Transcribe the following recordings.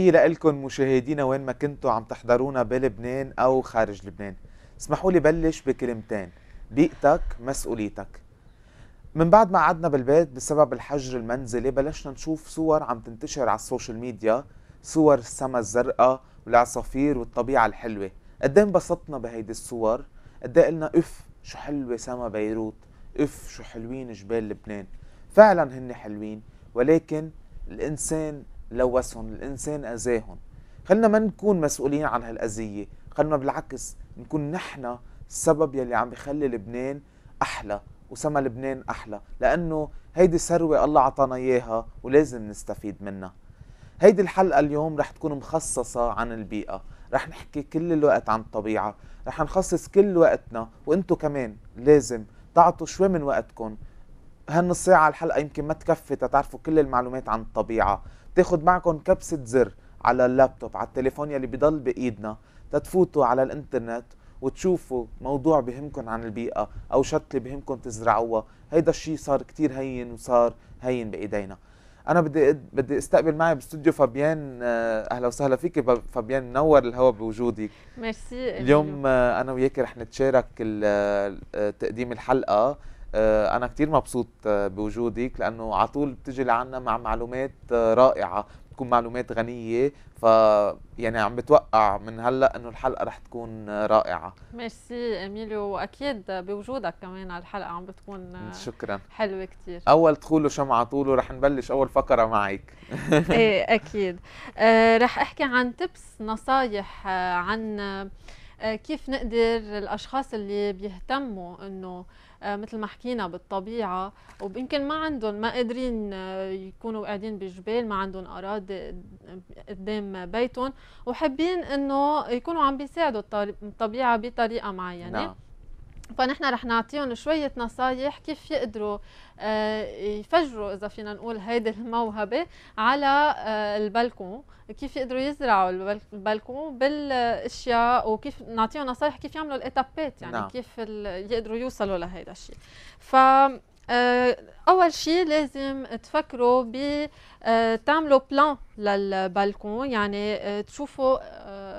تحية لكم مشاهدينا وين ما كنتوا عم تحضرونا بلبنان أو خارج لبنان اسمحوا لي بلش بكلمتين بيئتك مسؤوليتك من بعد ما قعدنا بالبيت بسبب الحجر المنزلي بلشنا نشوف صور عم تنتشر على السوشيال ميديا صور السما الزرقاء والعصافير والطبيعة الحلوة قد ايه انبسطنا بهيدي الصور قد ايه قلنا اف شو حلوة سما بيروت اف شو حلوين جبال لبنان فعلا هن حلوين ولكن الانسان لوثهم الإنسان أذاهم خلنا ما نكون مسؤولين عن هالأذية خلنا بالعكس نكون نحن السبب يلي عم بخلي لبنان أحلى وسما لبنان أحلى لأنه هيدي ثروة الله عطانا إياها ولازم نستفيد منها هيدي الحلقة اليوم رح تكون مخصصة عن البيئة رح نحكي كل الوقت عن الطبيعة رح نخصص كل وقتنا وانتو كمان لازم تعطوا شوي من وقتكم هالنص ساعة الحلقة يمكن ما تكفي تتعرفوا كل المعلومات عن الطبيعة تاخذ معكم كبسة زر على اللابتوب على التليفون يلي بضل بإيدنا تتفوتوا على الانترنت وتشوفوا موضوع بهمكم عن البيئة أو شتلة بهمكم تزرعوها هيدا الشيء صار كتير هين وصار هين بإيدينا أنا بدي بدي استقبل معي باستوديو فابيان آه، أهلا وسهلا فيك فابيان منور الهوا بوجودك ميرسي اليوم آه، أنا وياك رح نتشارك آه، تقديم الحلقة آه، انا كثير مبسوط آه، بوجودك لانه على طول بتجي لعنا مع معلومات آه، رائعه بتكون معلومات غنيه ف يعني عم بتوقع من هلا انه الحلقه رح تكون رائعه ميرسي اميليو واكيد بوجودك كمان على الحلقه عم بتكون شكرا حلوه كثير اول دخول على طول ورح نبلش اول فقره معك ايه اكيد آه رح احكي عن تبس نصايح عن آه، كيف نقدر الاشخاص اللي بيهتموا انه آه، مثل ما حكينا بالطبيعه ويمكن ما عندهم ما قادرين آه، يكونوا قاعدين بجبال ما عندهم اراضي قدام بيتهم وحابين انه يكونوا عم بيساعدوا الطبيعه بطريقه معينه نعم. فنحن رح نعطيهم شوية نصايح كيف يقدروا آه، يفجروا إذا فينا نقول هيدي الموهبة على آه، البلكون كيف يقدروا يزرعوا البلكون بالاشياء وكيف نعطيهم نصايح كيف يعملوا الاتابات يعني نعم. كيف يقدروا يوصلوا لهيدا الشيء ف آه، اول شيء لازم تفكروا ب آه، تعملوا بلان للبالكون يعني آه، تشوفوا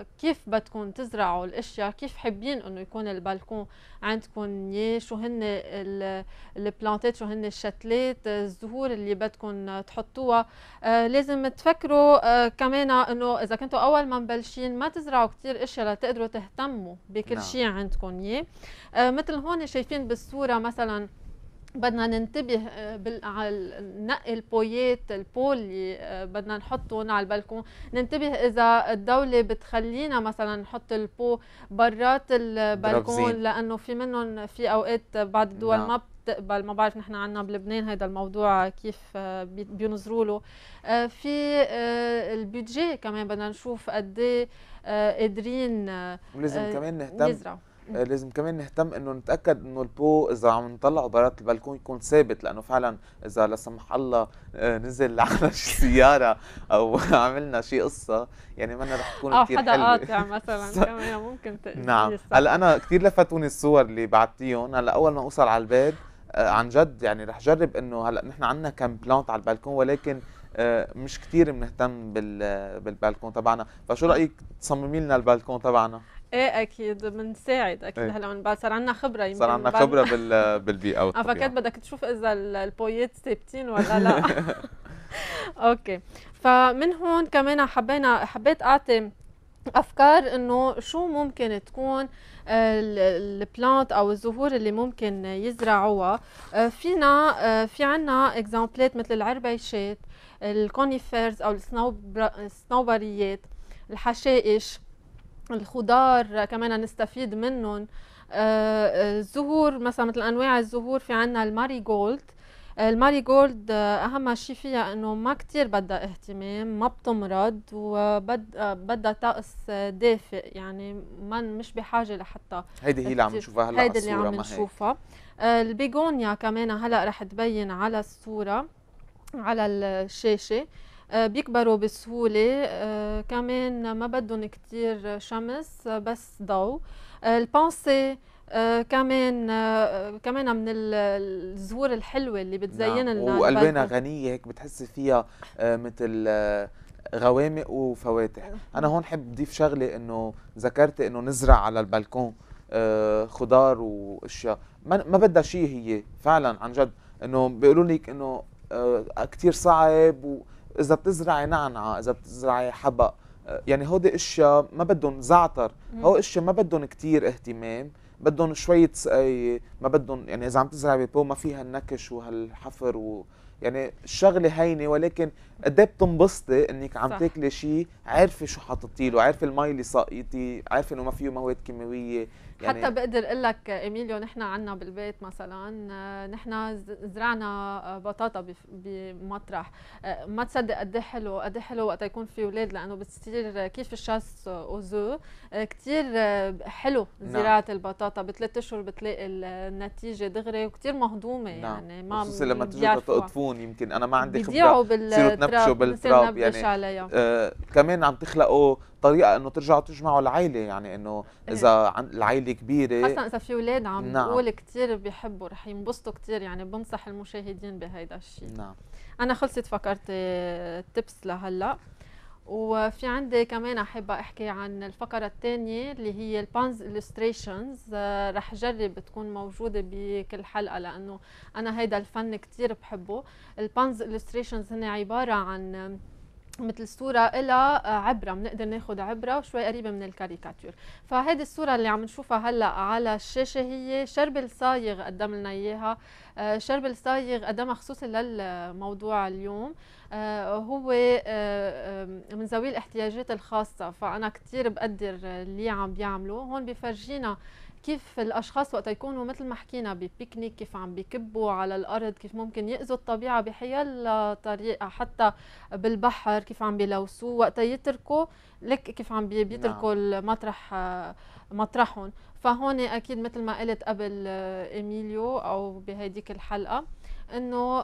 كيف بدكم تزرعوا الاشياء كيف حابين انه يكون البالكون عندكم ياه شو هن البلانتات شو هن الشتلات الزهور اللي بدكم تحطوها لازم تفكروا كمان انه اذا كنتوا اول ما مبلشين ما تزرعوا كثير اشياء لتقدروا تهتموا بكل نعم. شيء عندكم ياه مثل هون شايفين بالصوره مثلا بدنا ننتبه آه، على نقي البويات البول اللي آه، بدنا نحطهم على البلكون ننتبه اذا الدوله بتخلينا مثلا نحط البو برات البلكون لانه في منهم في اوقات بعض الدول نعم. ما بتقبل ما بعرف نحن عنا بلبنان هذا الموضوع كيف آه، بينظروا له في البيدجي كمان بدنا نشوف قد ايه قادرين ولازم كمان نهتم نزرع. آه، لازم كمان نهتم انه نتاكد انه البو اذا عم نطلعه برات البلكون يكون ثابت لانه فعلا اذا لا سمح الله آه، نزل على سياره او عملنا شي قصه يعني ما رح تكون كثير حلوه او حدا قاطع مثلا كمان ممكن نعم هلا انا كثير لفتوني الصور اللي بعتيهم هلا اول ما اوصل على البيت آه، عن جد يعني رح جرب انه هلا نحن عندنا كم بلانت على البلكون ولكن مش كثير بنهتم بالبالكون تبعنا فشو رايك تصممي لنا البالكون تبعنا ايه اكيد بنساعد اكيد إيه. هلا من بعد صار عندنا خبره يمكن صار عندنا خبره بال بالبيئه والطبيعه فكرت بدك تشوف اذا البويات ثابتين ولا لا اوكي فمن هون كمان حبينا حبيت اعطي افكار انه شو ممكن تكون آه، البلانت او الزهور اللي ممكن يزرعوها آه، فينا آه، في عنا اكزامبلات مثل العربيشات الكونيفيرز او السنوبريات الحشائش الخضار كمان نستفيد منهم آه، آه، الزهور مثلا مثل انواع الزهور في عنا الماريجولد الماري جولد آه، اهم شيء فيها انه ما كتير بدها اهتمام ما بتمرض وبدها طقس دافئ يعني ما مش بحاجه لحتى هيدي هي إيه اللي عم نشوفها هلا هيدي اللي عم نشوفها البيغونيا كمان هلا رح تبين على الصوره على الشاشه آه، بيكبروا بسهولة آه، كمان ما بدهم كتير شمس آه، بس ضوء البانسي كمان كمان من الزهور الحلوه اللي بتزين نعم. لنا وألوانها غنيه هيك بتحسي فيها مثل غوامق وفواتح انا هون حب ضيف شغله انه ذكرت انه نزرع على البلكون خضار واشياء ما بدها شيء هي فعلا عن جد انه بيقولوا لك انه كثير صعب و... اذا بتزرعي نعنع اذا بتزرعي حبق يعني هودي اشياء ما بدهم زعتر هو اشياء ما بدهم كتير اهتمام بدهم شوية سقاية ما بدهم يعني إذا عم تزرعي بيبو ما فيها النكش وهالحفر و يعني الشغلة هينة ولكن قد ايه بتنبسطي انك عم تاكلي شيء عارفه شو حاططي له عارفه المي اللي ساقيتي عارفه انه ما فيه مواد كيماويه يعني حتى بقدر اقول لك ايميليو نحن عندنا بالبيت مثلا نحن زرعنا بطاطا بمطرح ما تصدق قد ايه حلو قد ايه حلو وقت يكون في اولاد لانه بتصير كيف الشاس اوزو كثير حلو نعم. زراعه نعم. البطاطا بثلاث اشهر بتلاقي النتيجه دغري وكثير مهضومه نعم. يعني ما خصوصا لما تجوا تقطفون يمكن انا ما عندي خبره بال... شو بالتراب يعني عليها. آه كمان عم تخلقوا طريقه انه ترجعوا تجمعوا العائله يعني انه إيه. اذا العائله كبيره خاصه اذا في اولاد عم نعم. بقول كثير بيحبوا رح ينبسطوا كثير يعني بنصح المشاهدين بهيدا الشيء نعم انا خلصت فكرت التبس آه، لهلا وفي عندي كمان احب احكي عن الفقره الثانيه اللي هي البانز illustrations آه، رح اجرب تكون موجوده بكل حلقه لانه انا هيدا الفن كثير بحبه البانز illustrations هن عباره عن مثل صورة إلها آه، عبرة بنقدر ناخد عبرة وشوي قريبة من الكاريكاتير فهذه الصورة اللي عم نشوفها هلأ على الشاشة هي شرب الصايغ قدم لنا إياها آه، شرب الصايغ قدمها خصوصا للموضوع اليوم آه، هو من ذوي الاحتياجات الخاصة فأنا كتير بقدر اللي عم بيعملوه هون بفرجينا كيف الاشخاص وقت يكونوا مثل ما حكينا ببيكنيك كيف عم بكبوا على الارض كيف ممكن ياذوا الطبيعه بحيال طريقه حتى بالبحر كيف عم بيلوثوه وقت يتركوا لك كيف عم بيتركوا نعم. المطرح مطرحهم فهون اكيد مثل ما قلت قبل ايميليو او بهيديك الحلقه انه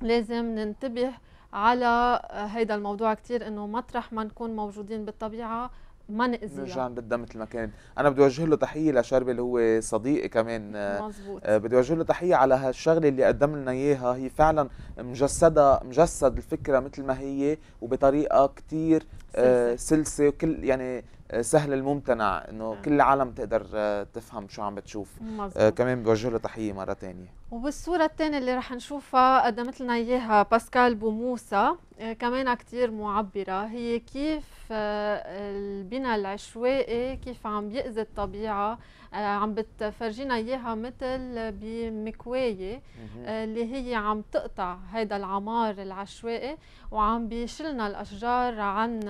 لازم ننتبه على هيدا الموضوع كتير انه مطرح ما نكون موجودين بالطبيعه ما نأذيها نرجع نردها يعني. مثل ما كانت انا بدي اوجه له تحيه لشربي اللي هو صديقي كمان مزبوط. آه، بدي اوجه له تحيه على هالشغله اللي قدم لنا اياها هي فعلا مجسده مجسد الفكره مثل ما هي وبطريقه كثير آه، سلسه وكل يعني آه، سهل الممتنع انه آه. كل العالم تقدر آه، تفهم شو عم بتشوف آه كمان بوجه له تحيه مره ثانيه وبالصوره الثانيه اللي رح نشوفها قدمت لنا اياها باسكال بوموسا آه كمان كثير معبره هي كيف آه البناء العشوائي كيف عم بيأذي الطبيعه آه عم بتفرجينا اياها مثل بمكوايه آه اللي هي عم تقطع هذا العمار العشوائي وعم بيشلنا الاشجار عن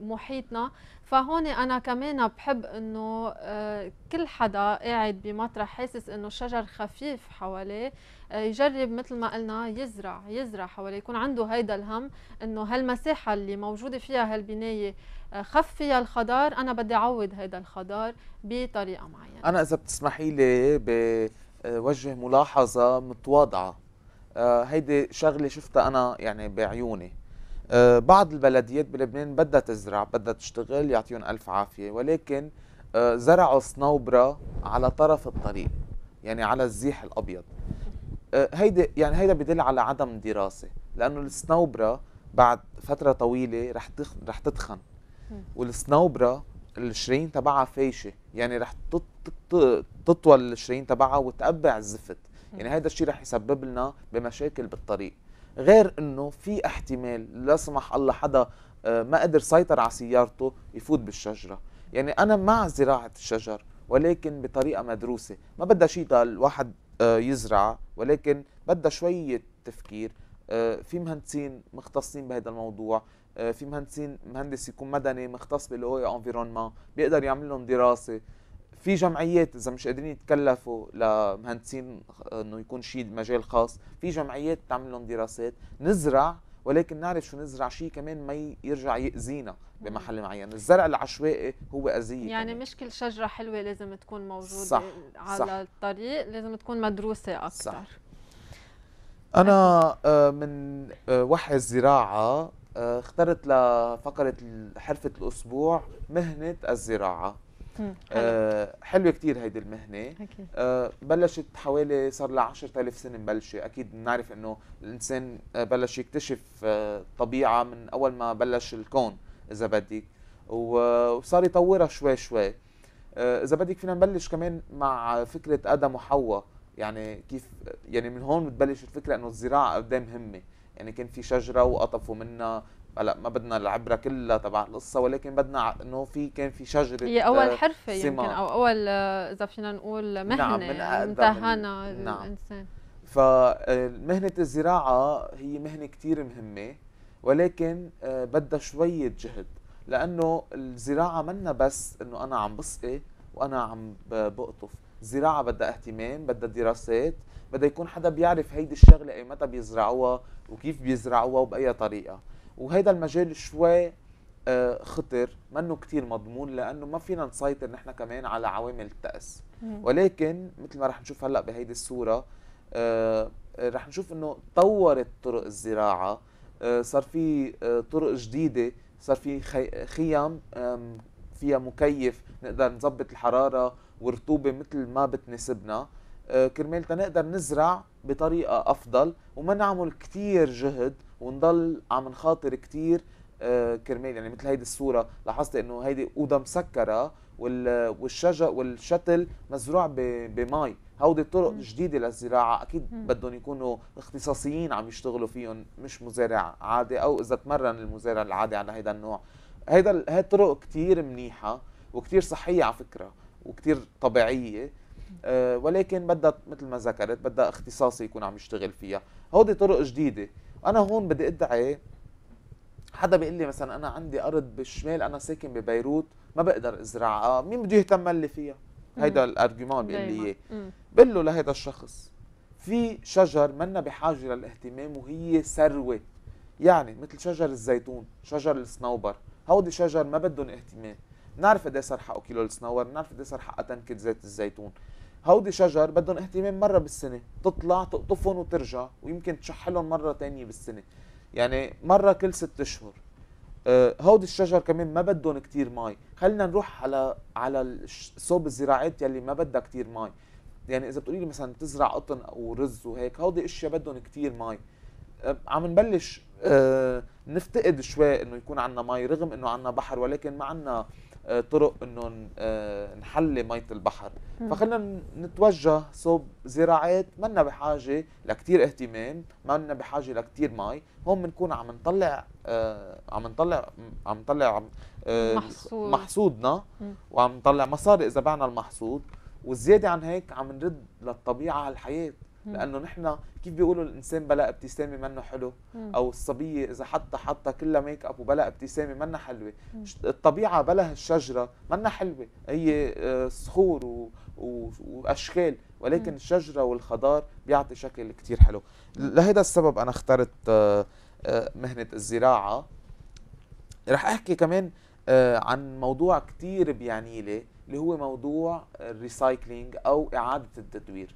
محيطنا فهون انا كمان بحب انه آه، كل حدا قاعد بمطرح حاسس انه الشجر خفيف حواليه آه، يجرب مثل ما قلنا يزرع يزرع حواليه يكون عنده هيدا الهم انه هالمساحه اللي موجوده فيها هالبنايه آه، خف فيها الخضار انا بدي اعوض هيدا الخضار بطريقه معينه انا اذا بتسمحي لي بوجه ملاحظه متواضعه هيدي شغله شفتها انا يعني بعيوني آه، بعض البلديات بلبنان بدها تزرع بدها تشتغل يعطيهم ألف عافية ولكن آه، زرعوا صنوبرة على طرف الطريق يعني على الزيح الأبيض آه، هيدا يعني هيدا بدل على عدم دراسة لأنه الصنوبرة بعد فترة طويلة رح رح تتخن والصنوبرة الشرايين تبعها فايشة يعني رح تطول الشرايين تبعها وتقبع الزفت يعني هذا الشيء رح يسبب لنا بمشاكل بالطريق غير انه في احتمال لا سمح الله حدا آه، ما قدر سيطر على سيارته يفوت بالشجره يعني انا مع زراعه الشجر ولكن بطريقه مدروسه ما بدها شيء الواحد آه، يزرع ولكن بدها شويه تفكير آه، في مهندسين مختصين بهذا الموضوع في مهندسين مهندس يكون مدني مختص بالاو انفيرونمون بيقدر يعمل لهم دراسه في جمعيات اذا مش قادرين يتكلفوا لمهندسين انه يكون شيء مجال خاص في جمعيات تعمل لهم دراسات نزرع ولكن نعرف شو نزرع شيء كمان ما يرجع يأذينا بمحل معين الزرع العشوائي هو أذية يعني كمان. مش كل شجرة حلوة لازم تكون موجودة صح. على صح. الطريق لازم تكون مدروسة أكثر صح. أنا آه، من آه، وحي الزراعة آه، اخترت لفقرة حرفة الأسبوع مهنة الزراعة آه حلوه كثير هيدي المهنه أكيد. آه بلشت حوالي صار لها 10000 سنه مبلشه اكيد بنعرف انه الانسان آه، بلش يكتشف آه من اول ما بلش الكون اذا بدك وصار يطورها شوي شوي آه اذا بدك فينا نبلش كمان مع فكره ادم وحواء يعني كيف يعني من هون بتبلش الفكره انه الزراعه قدام مهمه يعني كان في شجره وقطفوا منها هلا ما بدنا العبره كلها تبع القصه ولكن بدنا انه في كان في شجره هي اول آه، حرفه يمكن او اول آه، اذا فينا نقول مهنه نعم من يعني انتهانا نعم. الانسان فمهنه آه، الزراعه هي مهنه كثير مهمه ولكن بدها شويه جهد لانه الزراعه منا بس انه انا عم بسقي وانا عم بقطف الزراعه بدها اهتمام بدها دراسات بدها يكون حدا بيعرف هيدي الشغله ايمتى بيزرعوها وكيف بيزرعوها وباي طريقه وهيدا المجال شوي آه، خطر منه كتير مضمون لانه ما فينا نسيطر نحن كمان على عوامل التأس ولكن مثل ما رح نشوف هلا بهيدي الصوره آه، آه، رح نشوف انه طورت طرق الزراعه صار في طرق جديده صار في خيم فيها مكيف نقدر نظبط الحراره والرطوبه مثل ما بتناسبنا كرمال تنقدر نزرع بطريقه افضل وما نعمل كتير جهد ونضل عم نخاطر كتير آه، كرمال يعني مثل هيدي الصوره لاحظت انه هيدي اوضه مسكره والشجر والشتل مزروع بمي هودي طرق جديده للزراعه اكيد بدهم يكونوا اختصاصيين عم يشتغلوا فيهم مش مزارع عادي او اذا تمرن المزارع العادي على هيدا النوع هيدا هي طرق كثير منيحه وكثير صحيه على فكره وكثير طبيعيه أه ولكن بدها مثل ما ذكرت بدها اختصاصي يكون عم يشتغل فيها هودي طرق جديده انا هون بدي ادعي حدا بيقول لي مثلا انا عندي ارض بالشمال انا ساكن ببيروت ما بقدر ازرعها آه، مين بده يهتم لي فيها هيدا الارجيومون بيقول لي اياه بقول له لهيدا الشخص في شجر منا بحاجه للاهتمام وهي ثروه يعني مثل شجر الزيتون شجر الصنوبر هودي شجر ما بدهم اهتمام بنعرف قد ايه صار حقه كيلو الصنوبر بنعرف قد ايه صار حقه تنكه زيت الزيتون هودي شجر بدهم اهتمام مرة بالسنة تطلع تقطفهم وترجع ويمكن تشحلهم مرة تانية بالسنة يعني مرة كل ست اشهر آه، هودي الشجر كمان ما بدهم كتير مي خلينا نروح على على صوب الزراعات يلي ما بدها كتير مي يعني اذا بتقولي لي مثلا تزرع قطن او رز وهيك هودي اشياء بدهم كتير مي آه، عم نبلش آه، نفتقد شوي انه يكون عندنا مي رغم انه عندنا بحر ولكن ما عندنا آه، طرق انه آه، نحلي ميه البحر فخلينا نتوجه صوب زراعات منا بحاجه لكتير اهتمام منا بحاجه لكتير مي هون بنكون آه، عم نطلع عم نطلع عم نطلع محصول. محصودنا وعم نطلع مصاري اذا بعنا المحصود وزياده عن هيك عم نرد للطبيعه على الحياه لانه نحن كيف بيقولوا الانسان بلا ابتسامه منه حلو او الصبيه اذا حتى حتى كلها ميك اب وبلا ابتسامه منها حلوه الطبيعه بلا هالشجره منها حلوه هي آه، صخور و... و... واشكال ولكن الشجره والخضار بيعطي شكل كتير حلو لهذا السبب انا اخترت آه، آه، مهنه الزراعه رح احكي كمان عن موضوع كتير بيعني لي اللي هو موضوع الريسايكلينج او اعاده التدوير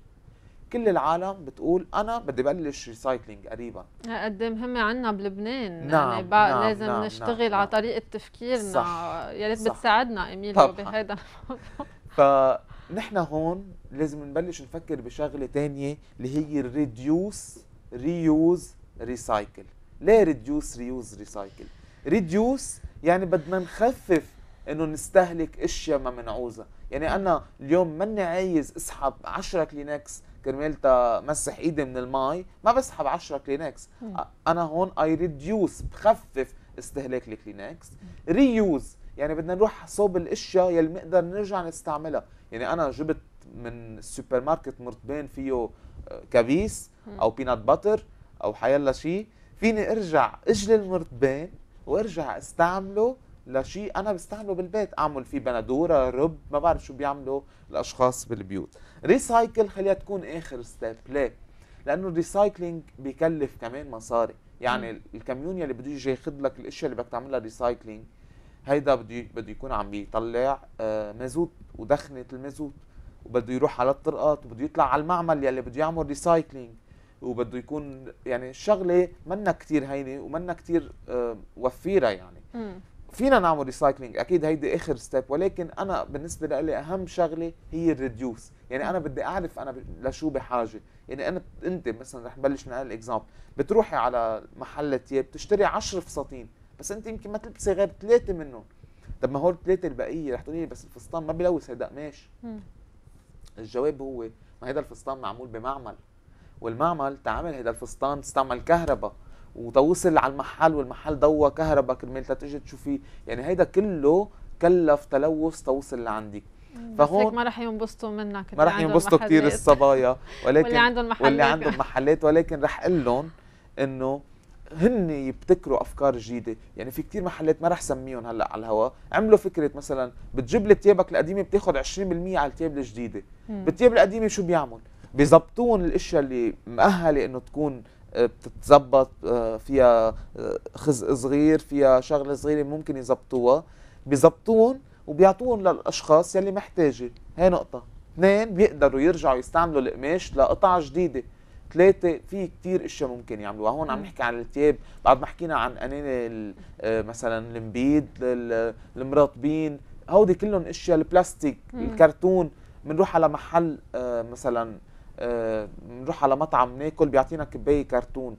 كل العالم بتقول انا بدي بلش ريسايكلينج قريبا قد إيه مهمه عنا بلبنان يعني نعم يعني نعم لازم نعم نشتغل نعم على نعم. طريقه تفكيرنا صح يا ريت بتساعدنا ايميل بهذا الموضوع فنحن هون لازم نبلش نفكر بشغله ثانيه اللي هي الريديوس ريوز ريسايكل ليه ريديوس ريوز ريسايكل ريديوس يعني بدنا نخفف انه نستهلك اشياء ما منعوزها يعني انا اليوم ماني عايز اسحب 10 كلينكس كرمال تمسح ايدي من المي ما بسحب 10 كلينكس انا هون اي ريديوس بخفف استهلاك الكلينكس ريوز يعني بدنا نروح صوب الاشياء يلي بنقدر نرجع نستعملها يعني انا جبت من السوبر ماركت مرتبان فيه آه، كبيس او بينات باتر او حيلا شيء فيني ارجع اجلي المرتبان وارجع استعمله لشيء انا بستعمله بالبيت اعمل فيه بندوره رب ما بعرف شو بيعملوا الاشخاص بالبيوت ريسايكل خليها تكون اخر ستيب ليه؟ لانه الريسايكلينج بيكلف كمان مصاري يعني الكميون اللي بده يجي ياخذ لك الاشياء اللي بدك تعملها ريسايكلينج هيدا بده بده يكون عم بيطلع آه، مازوت ودخنه المازوت وبده يروح على الطرقات وبده يطلع على المعمل يلي بده يعمل ريسايكلينج وبده يكون يعني الشغله منا كثير هينه ومنا كثير آه، وفيره يعني فينا نعمل ريسايكلينج اكيد هيدي اخر ستيب ولكن انا بالنسبه لي اهم شغله هي الريديوس يعني انا بدي اعرف انا لشو بحاجه يعني انا انت مثلا رح نبلش نقل اكزامبل بتروحي على محل ثياب بتشتري 10 فساتين بس انت يمكن ما تلبسي غير ثلاثه منهم طب ما هول الثلاثه البقيه رح تقولي لي بس الفستان ما بيلوث هيدا قماش الجواب هو ما هيدا الفستان معمول بمعمل والمعمل تعمل هيدا الفستان استعمل كهرباء وده وصل على المحل والمحل ضوى كهرباء كرمال تيجي تشوفيه يعني هيدا كله كلف تلوث توصل لعندك فهون ما رح ينبسطوا منك ما رح ينبسطوا كثير الصبايا ولكن واللي عندهم محلات واللي عندهم محلات ولكن رح اقول لهم انه هن يبتكروا افكار جديده يعني في كثير محلات ما رح سميهم هلا على الهواء عملوا فكره مثلا بتجيب لي ثيابك القديمه بتاخذ 20% على الثياب الجديده بالثياب القديمه شو بيعمل بيظبطون الاشياء اللي مأهله انه تكون بتتظبط آه، آه، فيها آه، خزق صغير فيها شغله صغيره ممكن يظبطوها بيظبطوهم وبيعطوهم للاشخاص يلي محتاجه هي نقطه اثنين بيقدروا يرجعوا يستعملوا القماش لقطع جديده ثلاثة في كتير اشياء ممكن يعملوها هون عم نحكي عن الثياب بعد ما حكينا عن أنين مثلا المبيد المرطبين هودي كلهم اشياء البلاستيك الكرتون بنروح على محل مثلا آه، نروح على مطعم ناكل بيعطينا كبايه كرتون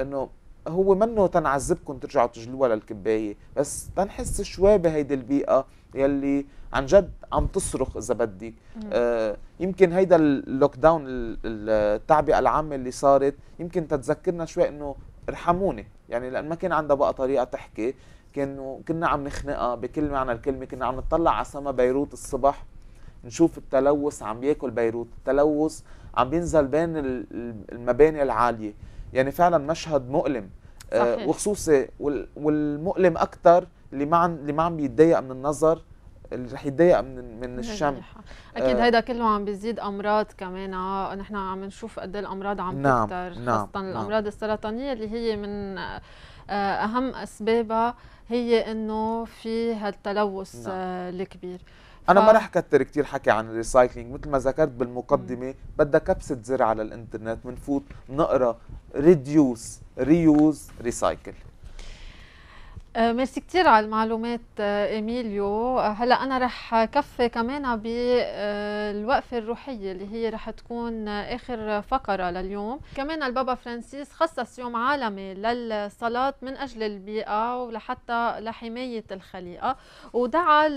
انه هو منه تنعذبكم ترجعوا تجلوها للكبايه بس تنحس شوي بهيدي البيئه يلي عن جد عم تصرخ اذا بدك آه يمكن هيدا اللوك داون التعبئه العامه اللي صارت يمكن تتذكرنا شوي انه ارحموني يعني لان ما كان عندها بقى طريقه تحكي كانوا كنا عم نخنقها بكل معنى الكلمه كنا عم نطلع على سما بيروت الصبح نشوف التلوث عم ياكل بيروت التلوث عم بينزل بين المباني العاليه يعني فعلا مشهد مؤلم آه، صحيح. وخصوصي والمؤلم اكثر اللي ما اللي ما عم بيتضايق من النظر اللي رح يتضايق من من الشم اكيد آه، هيدا كله عم بيزيد امراض كمان آه، نحن عم نشوف قد إيه الامراض عم نعم. تكثر نعم. خاصه نعم. الامراض السرطانيه اللي هي من اهم اسبابها هي انه في هالتلوث نعم. الكبير انا ما آه. رح كتر كثير حكي عن الريسايكلينج مثل ما ذكرت بالمقدمه بدها كبسه زر على الانترنت بنفوت نقرا ريديوس ريوز ريسايكل آه، ميرسي كثير على المعلومات آه، ايميليو آه، هلا انا رح كفي كمان بالوقفه الروحيه اللي هي رح تكون اخر فقره لليوم كمان البابا فرانسيس خصص يوم عالمي للصلاه من اجل البيئه ولحتى لحمايه الخليقه ودعا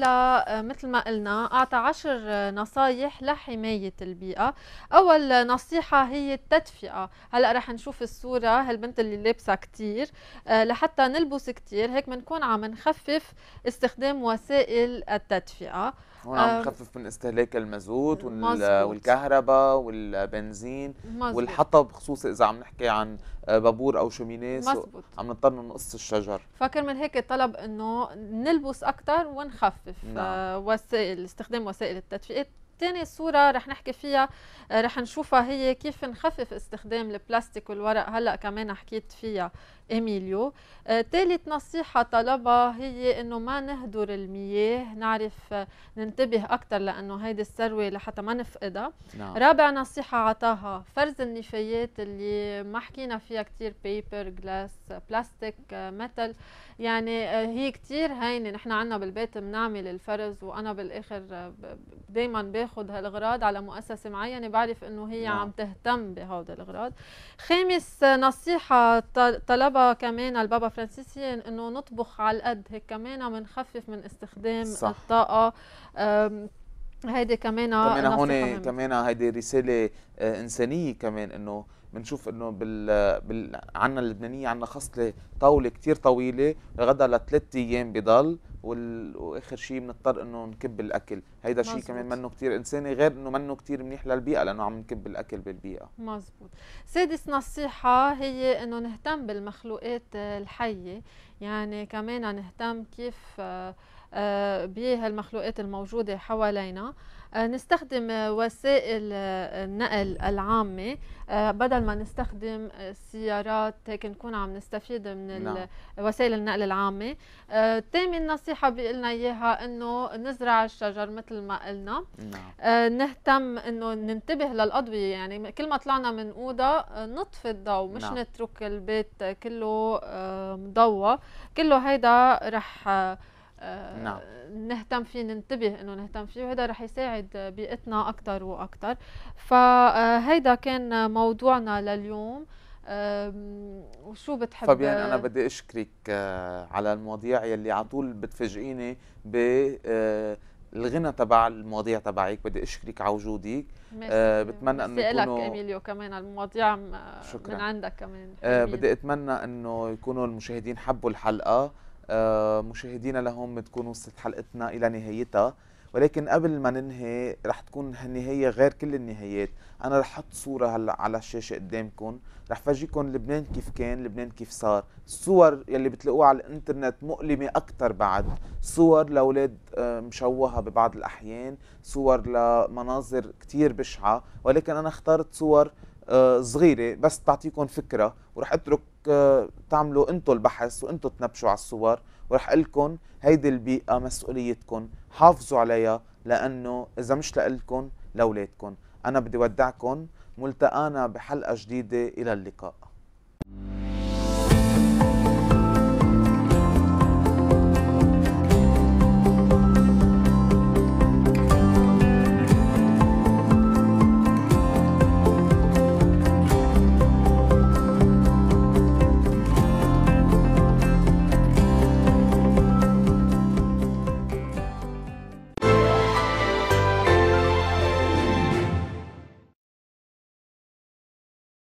مثل ما قلنا اعطى عشر نصايح لحمايه البيئه اول نصيحه هي التدفئه هلا رح نشوف الصوره هالبنت اللي لابسه كثير لحتى نلبس كثير هيك بنكون عم نخفف استخدام وسائل التدفئه وعم آه، نخفف من استهلاك المازوت والكهرباء والبنزين مزبوط. والحطب خصوصا اذا عم نحكي عن آه، بابور او شوميناس عم نضطر نقص الشجر فكر من هيك الطلب انه نلبس اكثر ونخفف نعم. آه، وسائل استخدام وسائل التدفئه تاني صورة رح نحكي فيها آه، رح نشوفها هي كيف نخفف استخدام البلاستيك والورق هلا كمان حكيت فيها إيميليو ثالث آه، نصيحة طلبها هي إنه ما نهدر المياه نعرف آه، ننتبه أكثر لأنه هيدي الثروة لحتى ما نفقدها نعم. رابع نصيحة عطاها فرز النفايات اللي ما حكينا فيها كثير بيبر جلاس بلاستيك متل يعني هي كثير هينة نحن عنا بالبيت بنعمل الفرز وأنا بالآخر دايما باخد تاخذ هالاغراض على مؤسسه معينه بعرف انه هي نعم. عم تهتم بهذا الاغراض خامس نصيحه طلبها كمان البابا فرانسيس هي انه نطبخ على القد هيك كمان بنخفف من استخدام صح. الطاقه هيدي كمان كمان هون كمان هيدي رساله آه، انسانيه كمان انه بنشوف انه بال, بال... عنا اللبنانيه عنا خصله طاوله كتير طويله غدا لثلاث ايام بضل وال... واخر شيء بنضطر انه نكب الاكل هيدا شيء كمان منه كتير انساني غير انه منه كتير منيح للبيئه لانه عم نكب الاكل بالبيئه مزبوط سادس نصيحه هي انه نهتم بالمخلوقات الحيه يعني كمان نهتم كيف آه، آه، بهالمخلوقات الموجوده حوالينا آه، نستخدم وسائل آه، النقل العامة آه، بدل ما نستخدم السيارات هيك نكون عم نستفيد من لا. نعم. وسائل النقل العامة ثامن نصيحة بيقلنا إياها إنه نزرع الشجر مثل ما قلنا نعم. نهتم إنه ننتبه للأضوية يعني كل ما طلعنا من أوضة نطفي الضوء مش لا. نعم. نترك البيت كله مضوى كله هيدا رح نعم. نهتم فيه ننتبه انه نهتم فيه وهذا رح يساعد بيئتنا اكثر واكثر فهيدا آه، كان موضوعنا لليوم وشو بتحب فبيان انا بدي اشكرك آه، على المواضيع يلي على طول بتفاجئيني ب آه، الغنى تبع المواضيع تبعك بدي اشكرك على وجودك بتمنى انه يكونوا لك اميليو كمان المواضيع شكرا. من عندك كمان آه بدي اتمنى انه يكونوا المشاهدين حبوا الحلقه آه، مشاهدينا لهم تكون وصلت حلقتنا الى نهايتها ولكن قبل ما ننهي رح تكون هالنهاية غير كل النهايات أنا رح أحط صورة هلا على الشاشة قدامكم رح فرجيكم لبنان كيف كان لبنان كيف صار الصور يلي بتلاقوها على الانترنت مؤلمة أكثر بعد صور لأولاد آه، مشوهة ببعض الأحيان صور لمناظر كتير بشعة ولكن أنا اخترت صور آه، صغيرة بس تعطيكم فكرة ورح أترك تعملوا انتو البحث وانتو تنبشوا على الصور ورح لكم هيدي البيئه مسؤوليتكم حافظوا عليها لانه اذا مش لإلكم لولادكن انا بدي ودعكم ملتقانا بحلقه جديده الى اللقاء